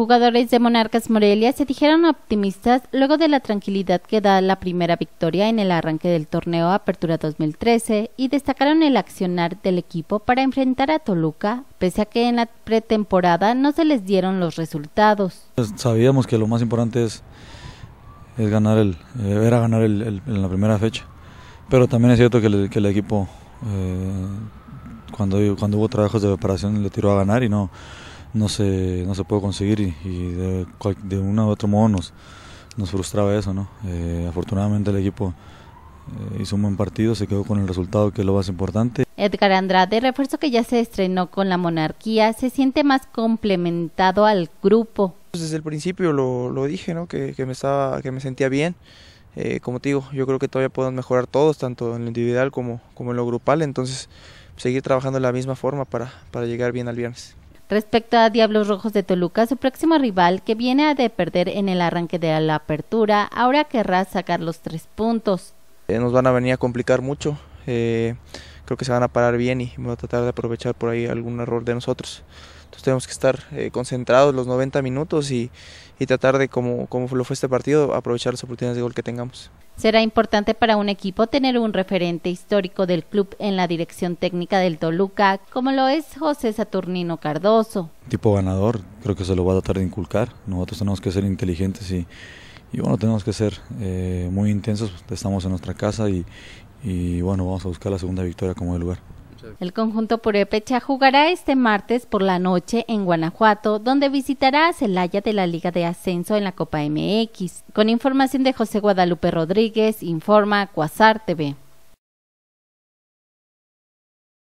Jugadores de Monarcas Morelia se dijeron optimistas luego de la tranquilidad que da la primera victoria en el arranque del torneo Apertura 2013 y destacaron el accionar del equipo para enfrentar a Toluca, pese a que en la pretemporada no se les dieron los resultados. Pues, sabíamos que lo más importante es, es ganar el, eh, era ganar en la primera fecha, pero también es cierto que el, equipo eh, cuando, cuando hubo trabajos de preparación le tiró a ganar y no no se, no se pudo conseguir y, de, de uno u otro modo nos, frustraba eso. ¿no? Eh, afortunadamente el equipo eh, hizo un buen partido, se quedó con el resultado que es lo más importante. Edgar Andrade, refuerzo que ya se estrenó con la monarquía, se siente más complementado al grupo. Pues desde el principio lo, lo dije, ¿no? que, que, me estaba, que me sentía bien. Eh, como te digo, yo creo que todavía podemos mejorar todos, tanto en lo individual como, como en lo grupal. Entonces, seguir trabajando de la misma forma para, para llegar bien al viernes. Respecto a Diablos Rojos de Toluca, su próximo rival, que viene de perder en el arranque de la apertura, ahora querrá sacar los tres puntos. Eh, nos van a venir a complicar mucho. Eh, creo que se van a parar bien y vamos a tratar de aprovechar por ahí algún error de nosotros. Entonces tenemos que estar eh, concentrados los 90 minutos y, y tratar de, como, como lo fue este partido, aprovechar las oportunidades de gol que tengamos. Será importante para un equipo tener un referente histórico del club en la dirección técnica del Toluca, como lo es José Saturnino Cardoso. Tipo ganador, creo que se lo va a tratar de inculcar. Nosotros tenemos que ser inteligentes y y bueno, tenemos que ser eh, muy intensos, estamos en nuestra casa y, y, bueno, vamos a buscar la segunda victoria como de lugar. El conjunto Purepecha jugará este martes por la noche en Guanajuato, donde visitará a Celaya de la Liga de Ascenso en la Copa MX. Con información de José Guadalupe Rodríguez, informa Cuasar TV.